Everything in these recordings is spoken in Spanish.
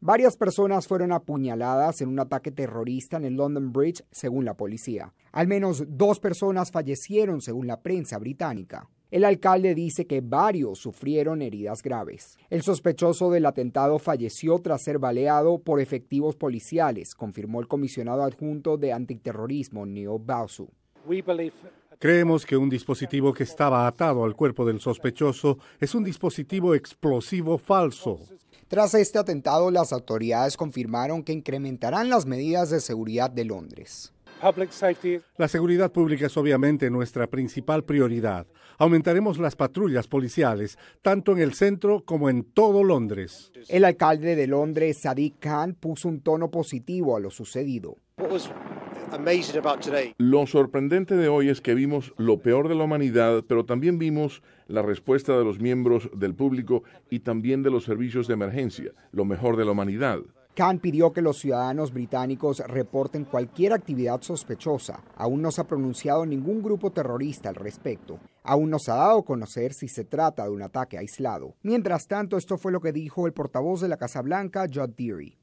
Varias personas fueron apuñaladas en un ataque terrorista en el London Bridge, según la policía. Al menos dos personas fallecieron, según la prensa británica. El alcalde dice que varios sufrieron heridas graves. El sospechoso del atentado falleció tras ser baleado por efectivos policiales, confirmó el comisionado adjunto de antiterrorismo, Neil Bausu. Creemos que un dispositivo que estaba atado al cuerpo del sospechoso es un dispositivo explosivo falso. Tras este atentado, las autoridades confirmaron que incrementarán las medidas de seguridad de Londres. La seguridad pública es obviamente nuestra principal prioridad. Aumentaremos las patrullas policiales, tanto en el centro como en todo Londres. El alcalde de Londres, Sadiq Khan, puso un tono positivo a lo sucedido. Lo sorprendente de hoy es que vimos lo peor de la humanidad, pero también vimos la respuesta de los miembros del público y también de los servicios de emergencia, lo mejor de la humanidad. Khan pidió que los ciudadanos británicos reporten cualquier actividad sospechosa. Aún no se ha pronunciado ningún grupo terrorista al respecto. Aún no se ha dado a conocer si se trata de un ataque aislado. Mientras tanto, esto fue lo que dijo el portavoz de la Casa Blanca, Judd Deary.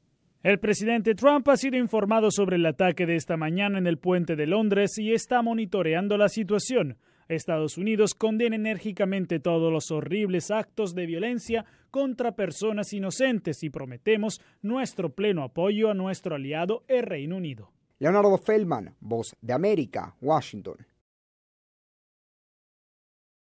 El presidente Trump ha sido informado sobre el ataque de esta mañana en el puente de Londres y está monitoreando la situación. Estados Unidos condena enérgicamente todos los horribles actos de violencia contra personas inocentes y prometemos nuestro pleno apoyo a nuestro aliado el Reino Unido. Leonardo Feldman, Voz de América, Washington.